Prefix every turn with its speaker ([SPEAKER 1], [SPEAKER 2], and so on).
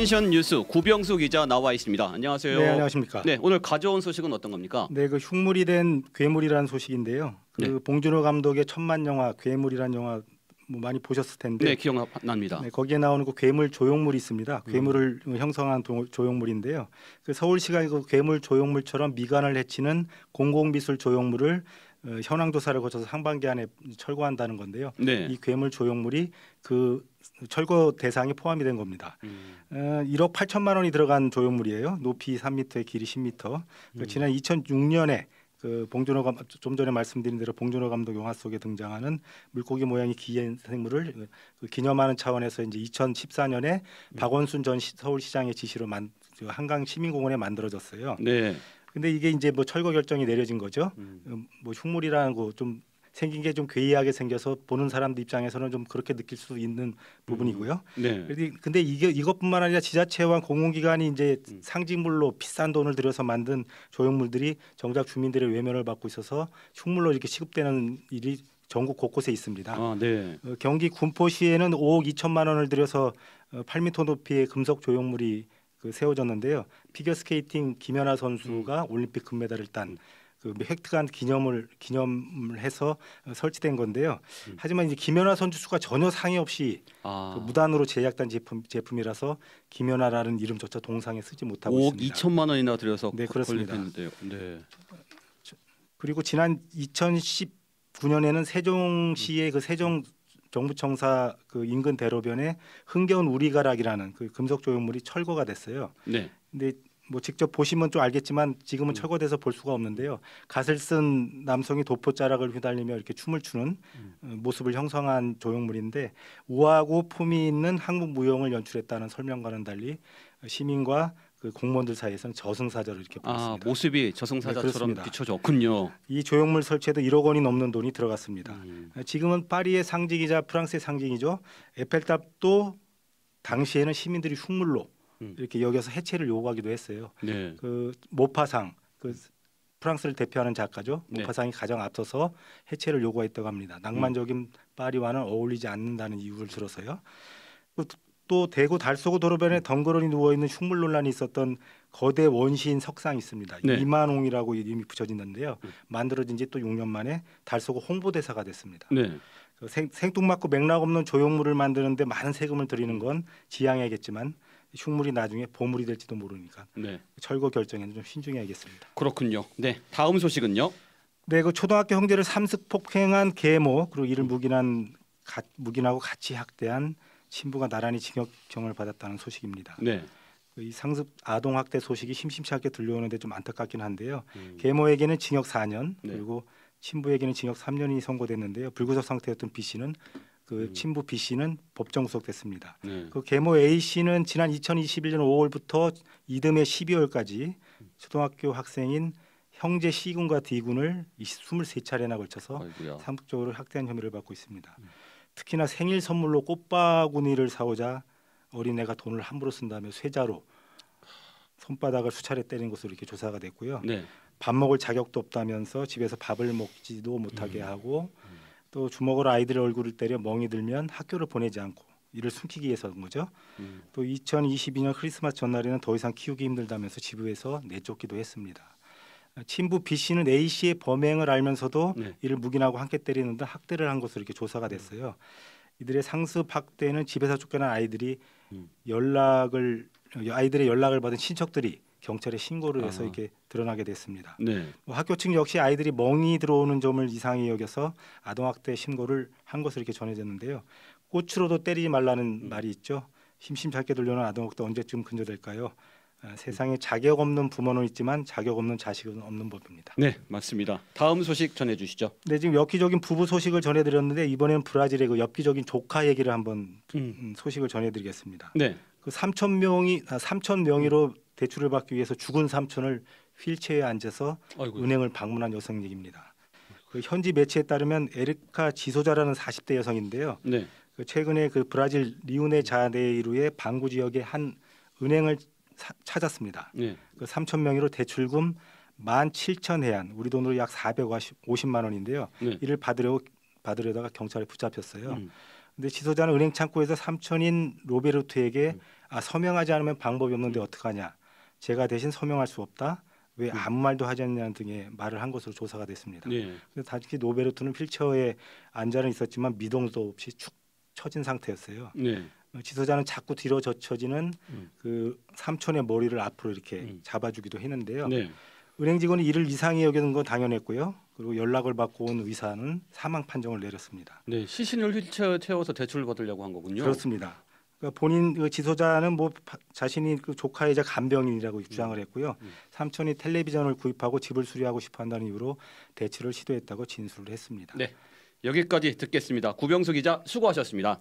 [SPEAKER 1] 텐션 뉴스 구병수 기자 나와 있습니다. 안녕하세요. 네, 안녕하십니까. 네, 오늘 가져온 소식은 어떤 겁니까? 네, 그 흉물이 된 괴물이라는 소식인데요. 그 네. 봉준호 감독의 천만 영화 괴물이라는 영화 뭐 많이 보셨을 텐데 네 기억납니다. 네, 거기에 나오는 그 괴물 조형물이 있습니다. 음. 괴물을 음. 형성한 도, 조형물인데요. 그 서울시가 그 괴물 조형물처럼 미관을 해치는 공공미술 조형물을 어, 현황 조사를 거쳐서 상반기 안에 철거한다는 건데요. 네. 이 괴물 조형물이 그 철거 대상에 포함이 된 겁니다. 음. 어, 1억 8천만 원이 들어간 조형물이에요. 높이 3미터 길이 10m. 그러니까 음. 지난 2006년에 그 봉준호 감, 좀 전에 말씀드린 대로 봉준호 감독 영화 속에 등장하는 물고기 모양의 기인 생물을 그, 그 기념하는 차원에서 이제 2014년에 음. 박원순 전 시, 서울시장의 지시로 만, 한강 시민공원에 만들어졌어요. 네. 근데 이게 이제 뭐 철거 결정이 내려진 거죠. 음. 음 뭐 흉물이라는 거좀 생긴 게 좀 괴이하게 생겨서 보는 사람들 입장에서는 좀 그렇게 느낄 수 있는 부분이고요. 음. 네. 근데 이게 이것뿐만 아니라 지자체와 공공기관이 이제 음. 상징물로 비싼 돈을 들여서 만든 조형물들이 정작 주민들의 외면을 받고 있어서 흉물로 이렇게 취급되는 일이 전국 곳곳에 있습니다. 아, 네. 어, 경기 군포시에는 5억 2천만 원을 들여서 어, 8미터 높이의 금속 조형물이 그 세워졌는데요. 피겨스케이팅 김연아 선수가 음. 올림픽 금메달을 딴 음. 그 획득한 기념을 기념을 해서 설치된 건데요. 음. 하지만 이제 김연아 선주수가 전혀 상의 없이 아. 그 무단으로 제작된 제품 제품이라서 김연아라는 이름조차 동상에 쓰지 못하고 5억 있습니다. 2천만 원이나 들여서 네 그렇습니다. 네. 그리고 지난 2019년에는 세종시의 음. 그 세종 정부청사 그 인근 대로변에 흥겨운 우리가락이라는 그 금속 조형물이 철거가 됐어요. 네. 근데 뭐 직접 보시면 좀 알겠지만 지금은 음. 철거돼서 볼 수가 없는데요. 갓을 쓴 남성이 도포 자락을 휘달리며 이렇게 춤을 추는 음. 어, 모습을 형성한 조형물인데 우아하고 품이 있는 한국 무용을 연출했다는 설명과는 달리 시민과 그 공무원들 사이에서는 저승사자로 이렇게 아, 보였습니다. 아, 모습이 네, 저승사자처럼 네, 비춰졌군요. 이 조형물 설치에도 1억 원이 넘는 돈이 들어갔습니다. 음. 어, 지금은 파리의 상징이자 프랑스의 상징이죠. 에펠탑도 당시에는 시민들이 흉물로 음. 이렇게 여기서 해체를 요구하기도 했어요. 네. 그 모파상 그 프랑스를 대표하는 작가죠. 네. 모파상이 네. 가장 앞서서 해체를 요구했다고 합니다. 낭만적인 음. 파리와는 어울리지 않는다는 이유를 들어서요. 또, 그 또 대구 달서구 도로변에 덩그러니 누워 있는 흉물 논란이 있었던 거대 원시인 석상이 있습니다. 네. 이만홍이라고 이름이 붙여진는데요. 음. 만들어진 지 또 6년 만에 달서구 홍보대사가 됐습니다. 네. 그 생, 뚱맞고 맥락 없는 조형물을 만드는데 많은 세금을 들이는 건 지양해겠지만 야 흉물이 나중에 보물이 될지도 모르니까 네. 철거 결정에는 좀 신중해야겠습니다. 그렇군요. 네, 다음 소식은요. 네, 그 초등학교 형제를 삼습 폭행한 계모 그리고 이를 묵인한 가, 묵인하고 같이 학대한 친부가 나란히 징역형을 받았다는 소식입니다. 네. 이 상습 아동 학대 소식이 심심치 않게 들려오는데 좀 안타깝긴 한데요. 음. 계모에게는 징역 4년 네. 그리고 친부에게는 징역 3년이 선고됐는데요. 불구속 상태였던 B 씨는 그 음. 친부 B 씨는 법정 구속됐습니다. 네. 그 계모 A 씨는 지난 2021년 5월부터 이듬해 12월까지 초등학교 학생인 형제 C 군과 D 군을 23차례나 걸쳐서 상습적으로 학대한 혐의를 받고 있습니다. 음. 특히나 생일 선물로 꽃바구니를 사오자 어린애가 돈을 함부로 쓴다며 쇠자로 손바닥을 수차례 때린 것으로 이렇게 조사가 됐고요. 네. 밥 먹을 자격도 없다면서 집에서 밥을 먹지도 못하게 음. 하고 음. 또 주먹으로 아이들의 얼굴을 때려 멍이 들면 학교를 보내지 않고 이를 숨기기 위해서인 거죠. 음. 또 2022년 크리스마스 전날에는 더 이상 키우기 힘들다면서 집에서 내쫓기도 했습니다. 친부 B 씨는 A 씨의 범행을 알면서도 네. 이를 묵인하고 함께 때리는 등 학대를 한 것으로 이렇게 조사가 음. 됐어요. 이들의 상습 학대는 집에서 쫓겨난 아이들이 음. 연락을 아이들의 연락을 받은 친척들이 경찰에 신고를 해서 아. 이렇게 드러나게 됐습니다. 네. 뭐 학교 측 역시 아이들이 멍이 들어오는 점을 이상히 여겨서 아동학대 신고를 한 것으로 이렇게 전해졌는데요. 꽃으로도 때리지 말라는 음. 말이 있죠. 심심찮게 들려오는 아동학대 언제쯤 근절될까요? 아, 음. 세상에 자격 없는 부모는 있지만 자격 없는 자식은 없는 법입니다. 네, 맞습니다. 다음 소식 전해 주시죠. 네, 지금 엽기적인 부부 소식을 전해 드렸는데 이번엔 브라질의 그 엽기적인 조카 얘기를 한번 음. 음 소식을 전해 드리겠습니다. 네. 그 3천 명이 아, 3천 명의로 대출을 받기 위해서 죽은 삼촌을 휠체어에 앉아서 아이고 은행을 방문한 여성 얘기입니다. 그 현지 매체에 따르면 에르카 지소자라는 40대 여성인데요. 네. 그 최근에 그 브라질 리우네 자네이루의 방구 지역의 한 은행을 사, 찾았습니다. 네. 그 3천 명의로 대출금 1 7천 해안, 우리 돈으로 약 450만 원인데요. 네. 이를 받으려고 받으려다가 경찰에 붙잡혔어요. 그런데 음. 지소자는 은행 창구에서 삼촌인 로베르트에게 음. 아 서명하지 않으면 방법이 없는데 어떡하냐. 제가 대신 서명할 수 없다. 왜 음. 아무 말도 하지 않냐는 등의 말을 한 것으로 조사가 됐습니다. 네. 당시 노베르트는 휠체에 앉아는 있었지만 미동도 없이 축 처진 상태였어요. 네. 어, 지소자는 자꾸 뒤로 젖혀지는 음. 그 삼촌의 머리를 앞으로 이렇게 음. 잡아주기도 했는데요. 네. 은행 직원이 이를 이상히 여기는 건 당연했고요. 그리고 연락을 받고 온 의사는 사망 판정을 내렸습니다. 네, 시신을 휠체어에 워서 대출을 받으려고 한 거군요. 그렇습니다. 그러니까 본인 그 지소자는 뭐 자신이 그 조카이자 간병인이라고 주장을 음, 했고요. 음. 삼촌이 텔레비전을 구입하고 집을 수리하고 싶어한다는 이유로 대출을 시도했다고 진술을 했습니다. 네, 여기까지 듣겠습니다. 구병수 기자 수고하셨습니다.